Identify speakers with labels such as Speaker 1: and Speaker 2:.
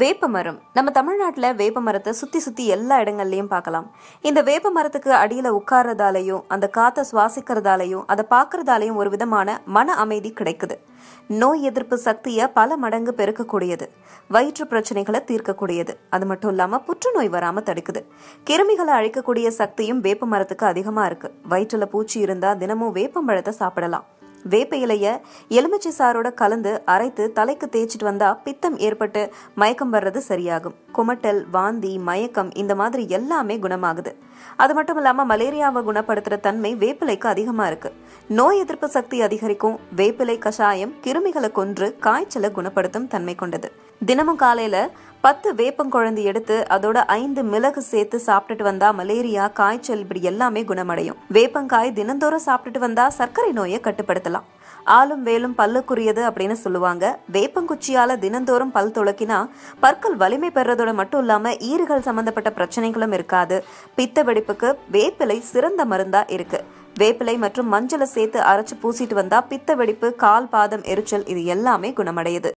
Speaker 1: வேப்பமரம் நம்ம தமிழ்நாட்டில் வேப்பமரத்தை சுற்றி சுற்றி எல்லா இடங்கள்லையும் பார்க்கலாம் இந்த வேப்ப மரத்துக்கு அடியில் உட்கார்றதாலையும் அந்த காற்றை சுவாசிக்கிறதாலையும் அதை பார்க்கறதாலையும் ஒரு விதமான மன அமைதி கிடைக்குது நோய் எதிர்ப்பு சக்தியை பல மடங்கு பெருக்கக்கூடியது வயிற்று பிரச்சனைகளை தீர்க்கக்கூடியது அது மட்டும் இல்லாமல் புற்றுநோய் வராமல் தடுக்குது கிருமிகளை அழிக்கக்கூடிய சக்தியும் வேப்ப மரத்துக்கு அதிகமாக இருக்குது வயிற்றில் பூச்சி இருந்தால் தினமும் வேப்பம்பழத்தை சாப்பிடலாம் வேப்ப இலைய எலுமிச்சை சாரோட கலந்து அரைத்து தலைக்கு தேய்ச்சிட்டு வந்தா பித்தம் ஏற்பட்டு மயக்கம் வர்றது சரியாகும் குமட்டல் வாந்தி மயக்கம் இந்த மாதிரி எல்லாமே குணமாகுது அது மட்டும் இல்லாம மலேரியாவை குணப்படுத்துற தன்மை வேப்பிலைக்கு அதிகமா இருக்கு நோய் எதிர்ப்பு சக்தி அதிகரிக்கும் வேப்பிலை கஷாயம் கிருமிகளை கொன்று காய்ச்சலை குணப்படுத்தும் தன்மை கொண்டது தினமும் காலையில பத்து குழந்தை எடுத்து அதோட ஐந்து மிளகு சேர்த்து சாப்பிட்டுட்டு வந்தா மலேரியா காய்ச்சல் இப்படி எல்லாமே குணமடையும் வேப்பங்காய் தினந்தோறும் சாப்பிட்டுட்டு வந்தா சர்க்கரை நோயை கட்டுப்படுத்தலாம் ஆளும் வேலும் பல்லுக்குரியது அப்படின்னு சொல்லுவாங்க வேப்பங்குச்சியால தினந்தோறும் பல் துளக்கினா பற்கள் வலிமை பெறதோட மட்டும் இல்லாம ஈறுகள் சம்பந்தப்பட்ட பிரச்சனைகளும் இருக்காது பித்த வெடிப்புக்கு வேப்பிலை சிறந்த மருந்தா இருக்கு வேப்பிலை மற்றும் மஞ்சளை சேர்த்து அரைச்சு பூசிட்டு வந்தா பித்த வெடிப்பு கால் பாதம் எரிச்சல் இது எல்லாமே குணமடையுது